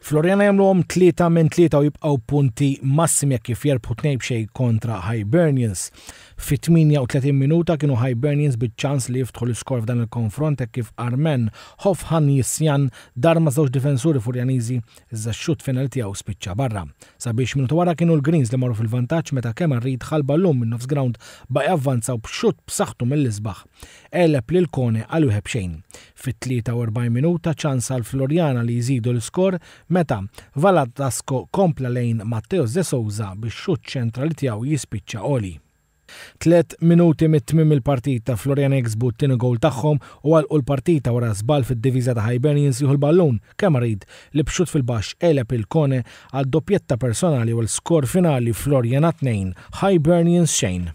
Floriana jamluhom 3 minn 3 u jibqaw punti massim jekk kif jerbħu tnejb xej kontra Hibernians. Fi 38 minuta kienu Hibernians bit-ċans li jiftħu l-iskor f'dan il-konfront kif Armen Hofhan Jisjan darma żewġ difensuri furjaniżi iżda xut final tiegħu spiċċa barra. Sabiex minuta wara kienu l-Greens li marru fil-vantaġġ meta kemm rrid ħalba llum minn nofs ground ba' avvanzaw b'xut b'saħħtu mill-isbaħ. Eleb lil kone għal wieħed Fit-43 minuta ċans għal Florjana li jżidu l-skor meta Valadasko kompla lejn Matteo De Souza biex xut ċentrali tiegħu jispiċċa oli. Tlet minuti mit-tmim il-partita Florian Exbu t-tini gol tagħhom u għalqu l-partita wara żball fid-diviża ta' Hibernians jieħu l-ballun kemm arid li bxut fil-baxx eleb il-kone għal doppjetta personali u l-skor finali Florian 2 Hibernians Shane.